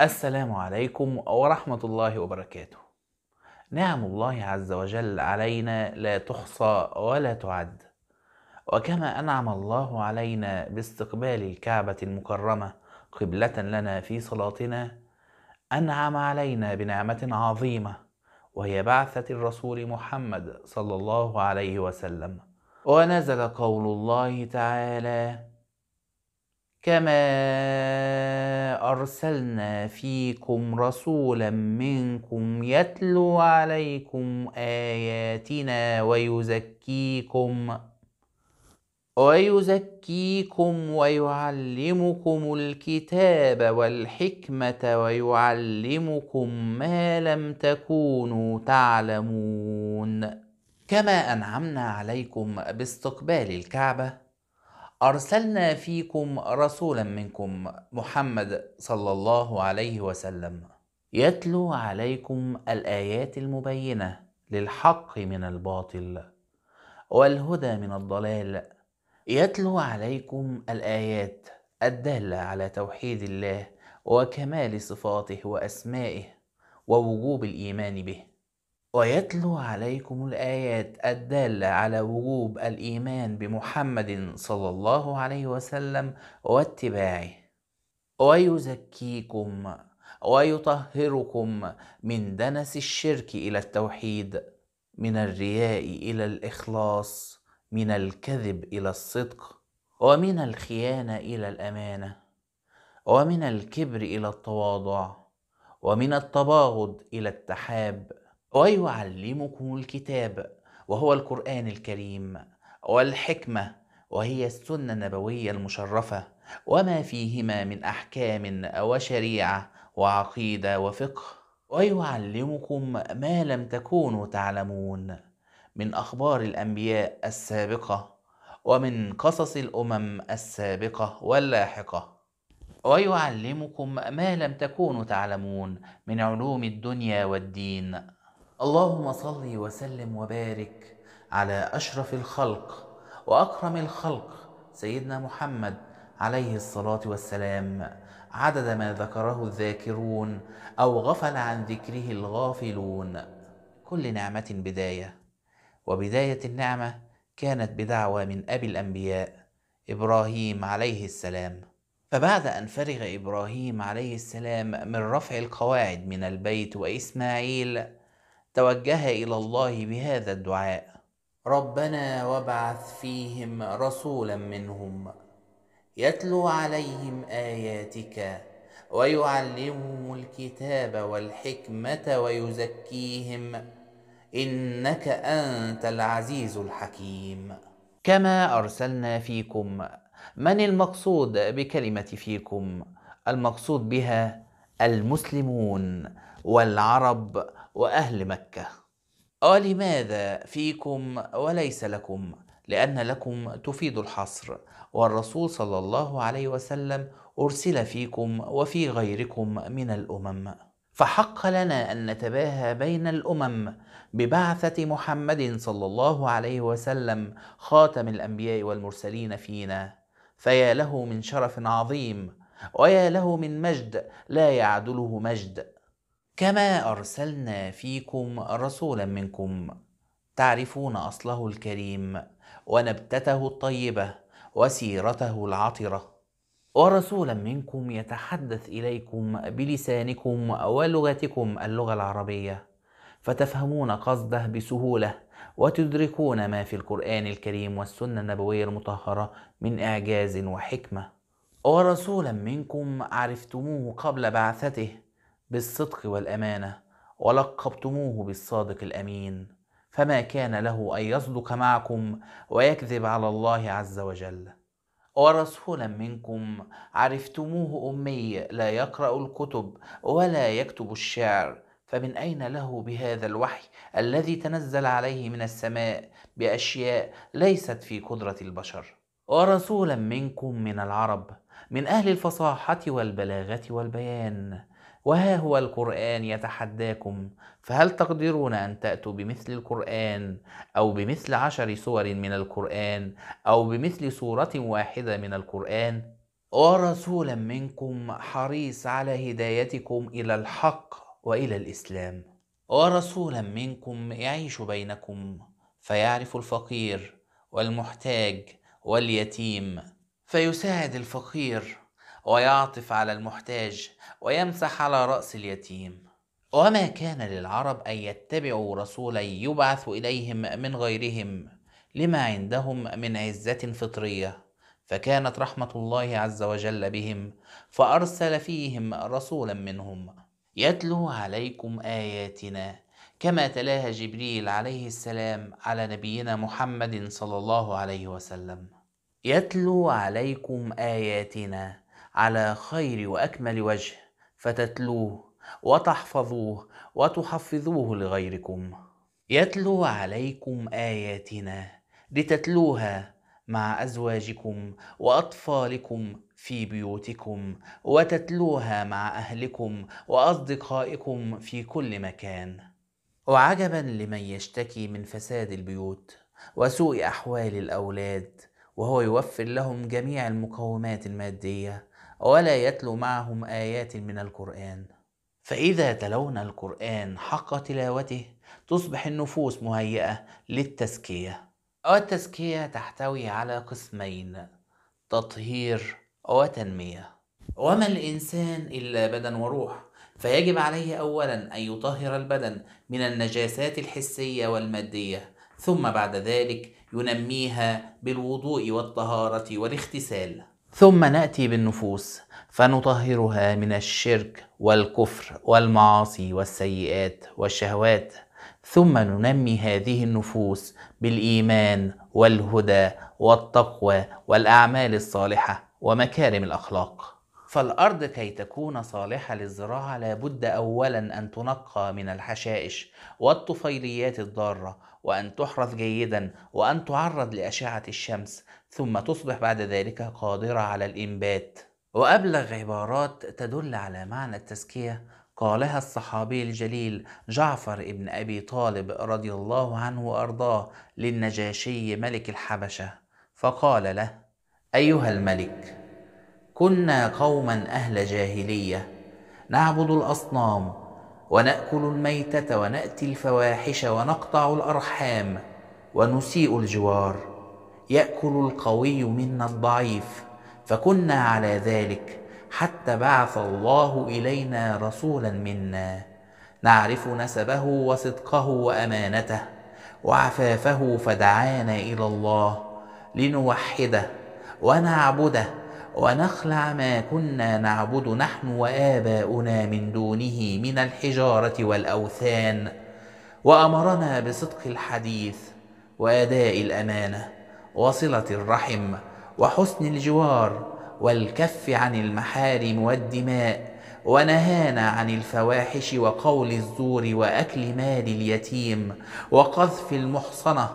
السلام عليكم ورحمة الله وبركاته. نعم الله عز وجل علينا لا تحصى ولا تعد. وكما أنعم الله علينا باستقبال الكعبة المكرمة قبلة لنا في صلاتنا، أنعم علينا بنعمة عظيمة وهي بعثة الرسول محمد صلى الله عليه وسلم. ونزل قول الله تعالى: كما أرسلنا فيكم رسولا منكم يتلو عليكم آياتنا ويزكيكم ويزكيكم ويعلمكم الكتاب والحكمة ويعلمكم ما لم تكونوا تعلمون كما أنعمنا عليكم باستقبال الكعبة أرسلنا فيكم رسولا منكم محمد صلى الله عليه وسلم يتلو عليكم الآيات المبينة للحق من الباطل والهدى من الضلال يتلو عليكم الآيات الدالة على توحيد الله وكمال صفاته وأسمائه ووجوب الإيمان به ويتلو عليكم الآيات الدالة على وجوب الإيمان بمحمد صلى الله عليه وسلم واتباعه ويزكيكم ويطهركم من دنس الشرك إلى التوحيد من الرياء إلى الإخلاص من الكذب إلى الصدق ومن الخيانة إلى الأمانة ومن الكبر إلى التواضع ومن التباغض إلى التحاب ويعلمكم الكتاب وهو القرآن الكريم والحكمة وهي السنة النبوية المشرفة وما فيهما من أحكام وشريعة وعقيدة وفقه ويعلمكم ما لم تكونوا تعلمون من أخبار الأنبياء السابقة ومن قصص الأمم السابقة واللاحقة ويعلمكم ما لم تكونوا تعلمون من علوم الدنيا والدين اللهم صل وسلم وبارك على اشرف الخلق واكرم الخلق سيدنا محمد عليه الصلاه والسلام عدد ما ذكره الذاكرون او غفل عن ذكره الغافلون كل نعمه بدايه وبدايه النعمه كانت بدعوى من ابي الانبياء ابراهيم عليه السلام فبعد ان فرغ ابراهيم عليه السلام من رفع القواعد من البيت واسماعيل توجه الى الله بهذا الدعاء ربنا وابعث فيهم رسولا منهم يتلو عليهم اياتك ويعلمهم الكتاب والحكمه ويزكيهم انك انت العزيز الحكيم كما ارسلنا فيكم من المقصود بكلمه فيكم المقصود بها المسلمون والعرب واهل مكه ولماذا آه، فيكم وليس لكم لان لكم تفيد الحصر والرسول صلى الله عليه وسلم ارسل فيكم وفي غيركم من الامم فحق لنا ان نتباهى بين الامم ببعثه محمد صلى الله عليه وسلم خاتم الانبياء والمرسلين فينا فيا له من شرف عظيم ويا له من مجد لا يعدله مجد كما أرسلنا فيكم رسولا منكم تعرفون أصله الكريم ونبتته الطيبة وسيرته العطرة ورسولا منكم يتحدث إليكم بلسانكم ولغتكم اللغة العربية فتفهمون قصده بسهولة وتدركون ما في القرآن الكريم والسنة النبوية المطهرة من إعجاز وحكمة ورسولا منكم عرفتموه قبل بعثته بالصدق والامانه ولقبتموه بالصادق الامين فما كان له ان يصدق معكم ويكذب على الله عز وجل ورسولا منكم عرفتموه امي لا يقرا الكتب ولا يكتب الشعر فمن اين له بهذا الوحي الذي تنزل عليه من السماء باشياء ليست في قدره البشر ورسولا منكم من العرب من اهل الفصاحه والبلاغه والبيان وها هو القرآن يتحداكم فهل تقدرون أن تأتوا بمثل القرآن أو بمثل عشر سور من القرآن أو بمثل سورة واحدة من القرآن ورسولا منكم حريص على هدايتكم إلى الحق وإلى الإسلام ورسولا منكم يعيش بينكم فيعرف الفقير والمحتاج واليتيم فيساعد الفقير ويعطف على المحتاج ويمسح على راس اليتيم وما كان للعرب ان يتبعوا رسولا يبعث اليهم من غيرهم لما عندهم من عزه فطريه فكانت رحمه الله عز وجل بهم فارسل فيهم رسولا منهم يتلو عليكم اياتنا كما تلاها جبريل عليه السلام على نبينا محمد صلى الله عليه وسلم يتلو عليكم اياتنا على خير واكمل وجه فتتلوه وتحفظوه وتحفظوه لغيركم يتلو عليكم اياتنا لتتلوها مع ازواجكم واطفالكم في بيوتكم وتتلوها مع اهلكم واصدقائكم في كل مكان وعجبا لمن يشتكي من فساد البيوت وسوء احوال الاولاد وهو يوفر لهم جميع المقومات الماديه ولا يتلو معهم آيات من القرآن فإذا تلون القرآن حق تلاوته تصبح النفوس مهيئة للتزكية والتزكية تحتوي على قسمين تطهير وتنمية وما الإنسان إلا بدن وروح فيجب عليه أولا أن يطهر البدن من النجاسات الحسية والمادية ثم بعد ذلك ينميها بالوضوء والطهارة والاغتسال ثم ناتي بالنفوس فنطهرها من الشرك والكفر والمعاصي والسيئات والشهوات ثم ننمي هذه النفوس بالايمان والهدى والتقوى والاعمال الصالحه ومكارم الاخلاق فالأرض كي تكون صالحة للزراعة لابد أولا أن تنقى من الحشائش والطفيليات الضارة وأن تحرث جيدا وأن تعرض لأشعة الشمس ثم تصبح بعد ذلك قادرة على الإنبات وأبلغ عبارات تدل على معنى التزكية قالها الصحابي الجليل جعفر ابن أبي طالب رضي الله عنه وأرضاه للنجاشي ملك الحبشة فقال له أيها الملك كنا قوما اهل جاهليه نعبد الاصنام وناكل الميته وناتي الفواحش ونقطع الارحام ونسيء الجوار ياكل القوي منا الضعيف فكنا على ذلك حتى بعث الله الينا رسولا منا نعرف نسبه وصدقه وامانته وعفافه فدعانا الى الله لنوحده ونعبده ونخلع ما كنا نعبد نحن واباؤنا من دونه من الحجاره والاوثان وامرنا بصدق الحديث واداء الامانه وصله الرحم وحسن الجوار والكف عن المحارم والدماء ونهانا عن الفواحش وقول الزور واكل مال اليتيم وقذف المحصنه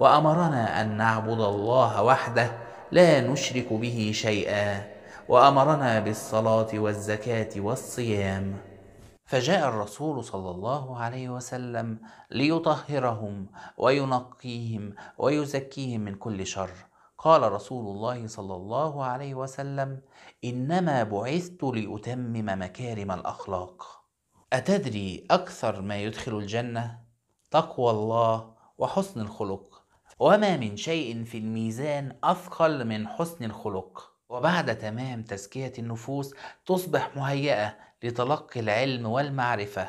وامرنا ان نعبد الله وحده لا نشرك به شيئا وامرنا بالصلاه والزكاه والصيام فجاء الرسول صلى الله عليه وسلم ليطهرهم وينقيهم ويزكيهم من كل شر قال رسول الله صلى الله عليه وسلم انما بعثت لاتمم مكارم الاخلاق اتدري اكثر ما يدخل الجنه تقوى الله وحسن الخلق وما من شيء في الميزان أثقل من حسن الخلق وبعد تمام تزكية النفوس تصبح مهيئة لتلقي العلم والمعرفة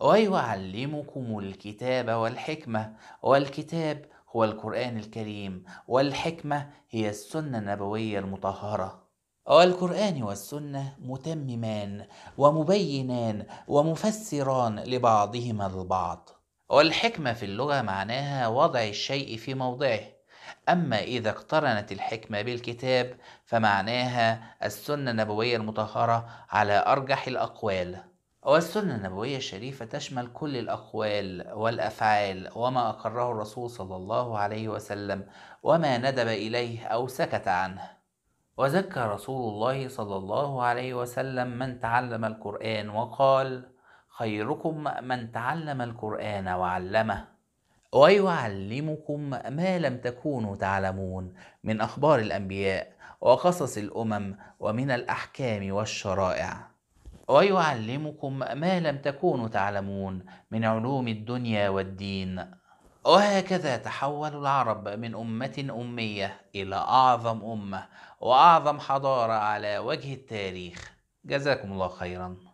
ويعلمكم الكتاب والحكمة والكتاب هو القرآن الكريم والحكمة هي السنة النبوية المطهرة والقرآن والسنة متممان ومبينان ومفسران لبعضهما البعض والحكمة في اللغة معناها وضع الشيء في موضعه أما إذا اقترنت الحكمة بالكتاب فمعناها السنة النبوية المطهرة على أرجح الأقوال والسنة النبوية الشريفة تشمل كل الأقوال والأفعال وما أقره الرسول صلى الله عليه وسلم وما ندب إليه أو سكت عنه وزكى رسول الله صلى الله عليه وسلم من تعلم القرآن وقال خيركم من تعلم القرآن وعلمه ويعلمكم ما لم تكونوا تعلمون من أخبار الأنبياء وقصص الأمم ومن الأحكام والشرائع ويعلمكم ما لم تكونوا تعلمون من علوم الدنيا والدين وهكذا تحول العرب من أمة أمية إلى أعظم أمة وأعظم حضارة على وجه التاريخ جزاكم الله خيراً